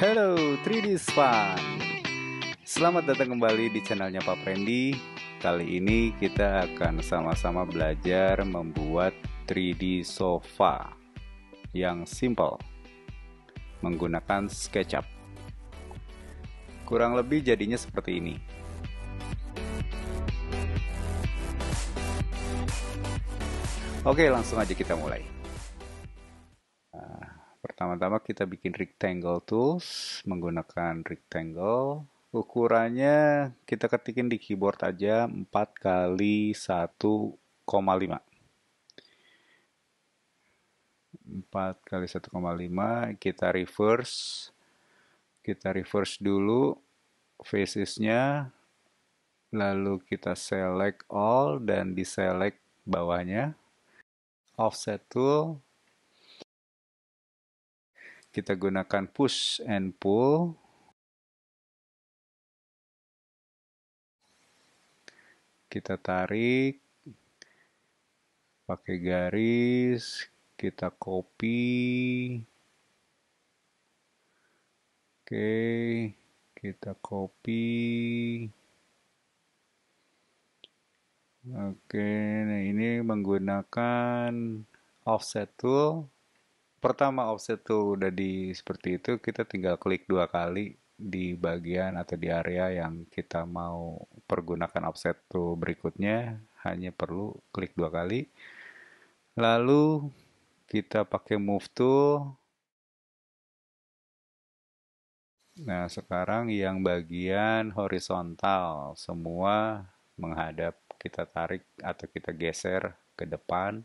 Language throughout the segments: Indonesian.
Hello 3D Fun Selamat datang kembali di channelnya Pak Prendi Kali ini kita akan sama-sama belajar membuat 3D sofa Yang simple Menggunakan SketchUp Kurang lebih jadinya seperti ini Oke langsung aja kita mulai Pertama-tama kita bikin rectangle tools menggunakan rectangle. Ukurannya kita ketikin di keyboard aja 4 kali 1,5. 4 kali 1,5 kita reverse kita reverse dulu facesnya lalu kita select all dan di select bawahnya offset tool kita gunakan push and pull. Kita tarik pakai garis, kita copy. Oke, kita copy. Oke, nah ini menggunakan offset tool pertama offset tuh udah di seperti itu kita tinggal klik dua kali di bagian atau di area yang kita mau pergunakan offset tuh berikutnya hanya perlu klik dua kali lalu kita pakai move tool nah sekarang yang bagian horizontal semua menghadap kita tarik atau kita geser ke depan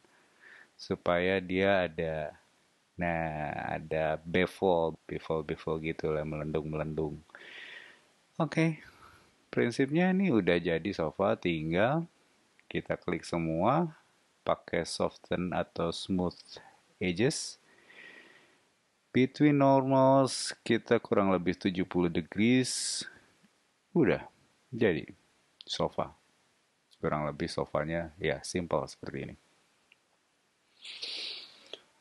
supaya dia ada Nah, ada bevol, bevol, bevol gitu lah, melendung-melendung. Oke, okay. prinsipnya ini udah jadi sofa, tinggal kita klik semua, pakai soften atau smooth edges. Between normals, kita kurang lebih 70 degrees. Udah, jadi sofa. Kurang lebih sofanya ya simple seperti ini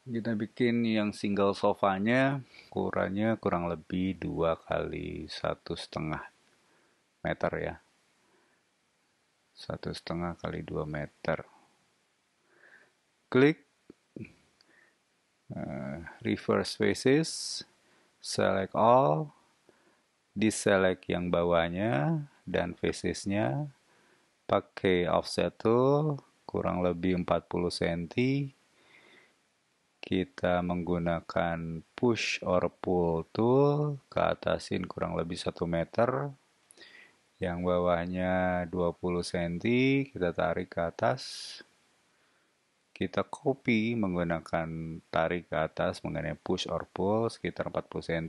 kita bikin yang single sofanya ukurannya kurang lebih dua kali satu setengah meter ya satu setengah kali dua meter klik uh, reverse faces select all diselect yang bawahnya dan facesnya pakai offset tool kurang lebih 40 cm kita menggunakan push or pull tool ke atasin kurang lebih 1 meter yang bawahnya 20 cm kita tarik ke atas kita copy menggunakan tarik ke atas mengenai push or pull sekitar 40 cm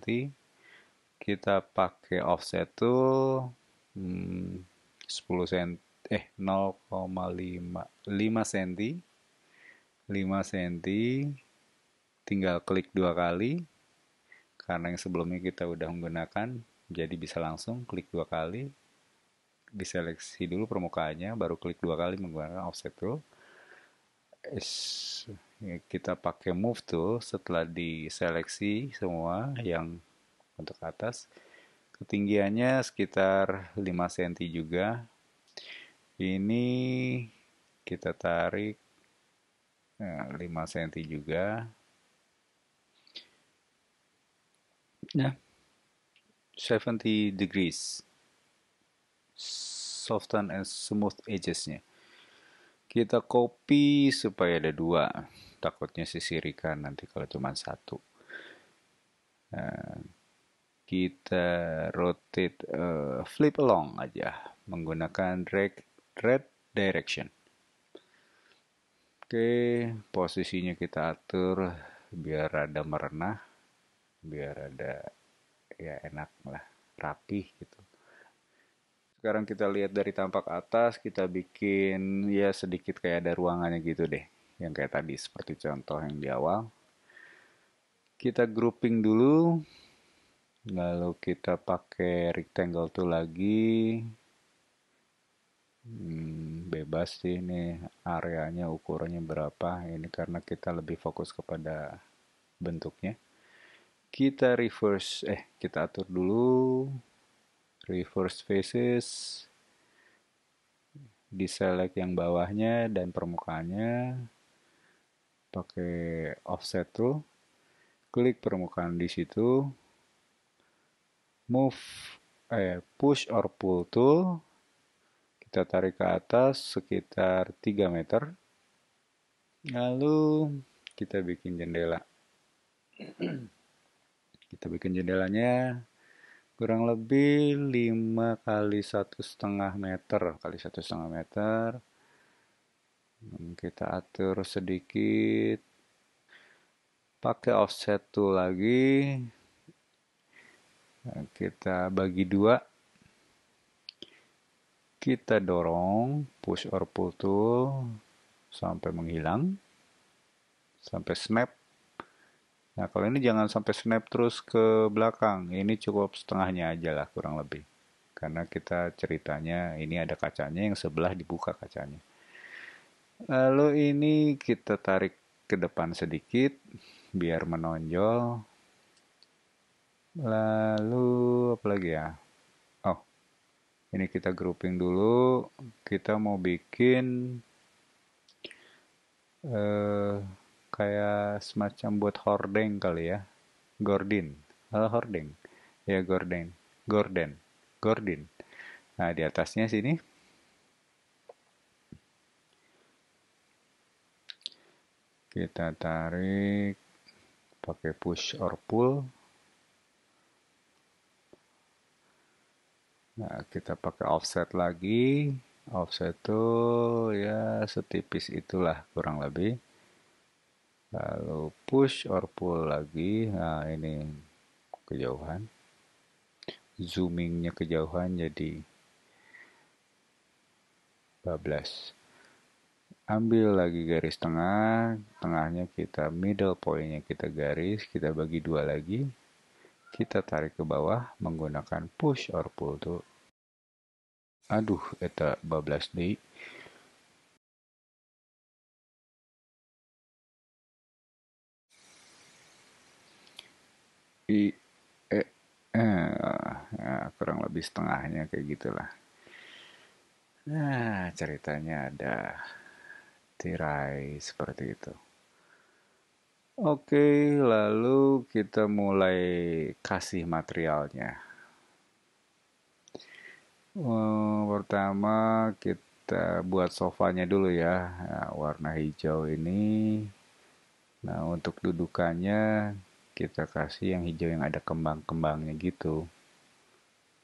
kita pakai offset tool hmm, 10 cm eh 0,5 5 cm 5 cm tinggal klik dua kali karena yang sebelumnya kita udah menggunakan jadi bisa langsung klik dua kali diseleksi dulu permukaannya baru klik dua kali menggunakan offset tool ya, kita pakai move tool setelah diseleksi semua yang untuk atas ketinggiannya sekitar 5 cm juga ini kita tarik nah, 5 cm juga yeah ya. 70 degrees soften and smooth edgesnya kita copy supaya ada dua takutnya sisirikan nanti kalau cuma satu eh, kita rotate uh, flip along aja menggunakan drag red direction oke posisinya kita atur biar ada merenah biar ada ya enak lah rapih gitu sekarang kita lihat dari tampak atas kita bikin ya sedikit kayak ada ruangannya gitu deh yang kayak tadi seperti contoh yang di awal kita grouping dulu lalu kita pakai rectangle tuh lagi hmm, bebas sih ini areanya ukurannya berapa ini karena kita lebih fokus kepada bentuknya kita reverse eh kita atur dulu reverse faces deselect yang bawahnya dan permukaannya pakai offset tool klik permukaan di situ move eh push or pull tool kita tarik ke atas sekitar 3 meter lalu kita bikin jendela kita bikin jendelanya kurang lebih 5 kali satu setengah meter kali satu setengah meter hmm, kita atur sedikit pakai offset tool lagi nah, kita bagi dua kita dorong push or pull tool sampai menghilang sampai snap Nah kalau ini jangan sampai snap terus ke belakang, ini cukup setengahnya aja lah kurang lebih. Karena kita ceritanya ini ada kacanya yang sebelah dibuka kacanya. Lalu ini kita tarik ke depan sedikit biar menonjol. Lalu apa lagi ya? Oh, ini kita grouping dulu. Kita mau bikin... Eh, kayak semacam buat hordeng kali ya. Gordin. Halo hordeng. Ya gordin, Gorden. Gordin. Nah, di atasnya sini kita tarik pakai push or pull. Nah, kita pakai offset lagi. Offset tuh ya setipis itulah kurang lebih lalu push or pull lagi nah ini kejauhan zoomingnya kejauhan jadi 12 ambil lagi garis tengah tengahnya kita middle pointnya kita garis kita bagi dua lagi kita tarik ke bawah menggunakan push or pull tuh aduh eta 12 d i e, eh, nah, kurang lebih setengahnya kayak gitulah nah ceritanya ada tirai seperti itu Oke, lalu kita mulai kasih materialnya. Well, oh, pertama kita buat sofanya dulu ya, nah, warna hijau ini. Nah, untuk dudukannya kita kasih yang hijau yang ada kembang-kembangnya gitu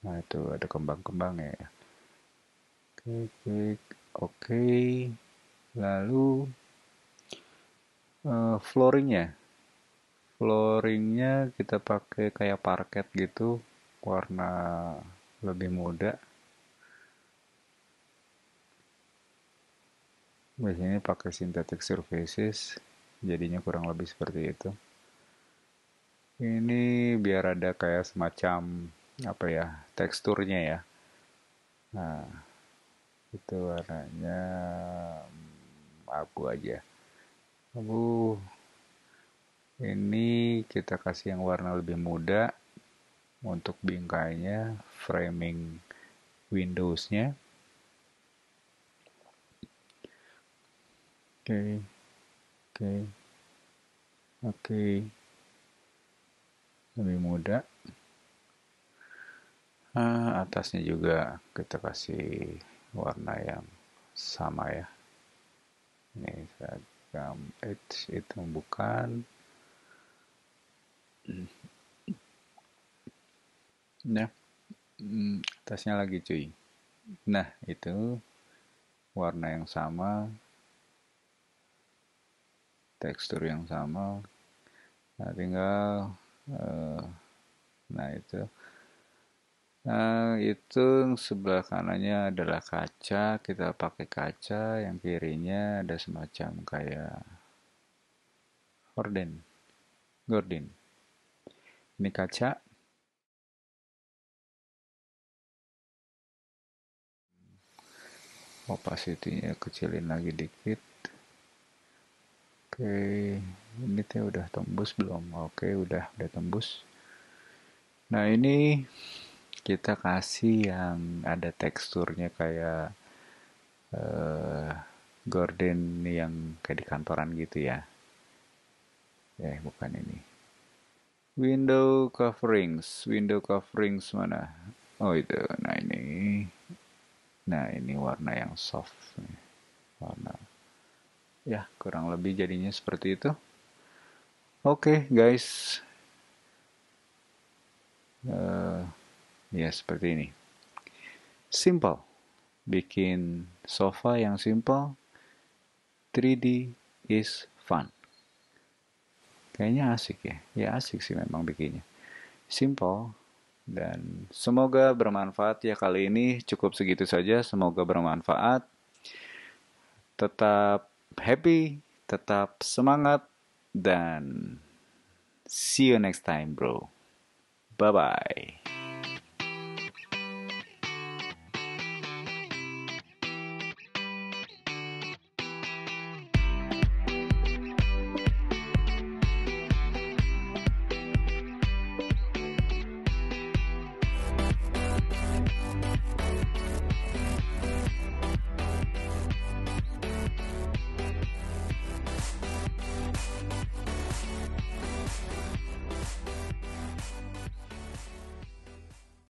nah itu ada kembang-kembangnya ya oke oke, oke lalu uh, flooringnya flooringnya kita pakai kayak parket gitu warna lebih muda biasanya pakai sintetik surfaces jadinya kurang lebih seperti itu ini biar ada kayak semacam apa ya teksturnya ya nah itu warnanya hmm, abu aja abu ini kita kasih yang warna lebih muda untuk bingkainya framing windowsnya oke okay. oke okay. oke okay lebih muda nah, atasnya juga kita kasih warna yang sama ya ini sagam edge itu bukan nah atasnya lagi cuy nah itu warna yang sama tekstur yang sama nah tinggal Eh, nah itu Nah, itu sebelah kanannya adalah kaca, kita pakai kaca, yang kirinya ada semacam kayak gorden gorden. Ini kaca. Opacity-nya kecilin lagi dikit. Oke. Okay ini teh udah tembus belum oke udah udah tembus nah ini kita kasih yang ada teksturnya kayak uh, gorden yang kayak di kantoran gitu ya eh bukan ini window coverings window coverings mana oh itu nah ini nah ini warna yang soft warna ya kurang lebih jadinya seperti itu Oke okay, guys, uh, ya seperti ini. Simple, bikin sofa yang simple. 3D is fun. Kayaknya asik ya, ya asik sih memang bikinnya. Simple dan semoga bermanfaat ya kali ini cukup segitu saja. Semoga bermanfaat. Tetap happy, tetap semangat Then, see you next time, bro. Bye bye.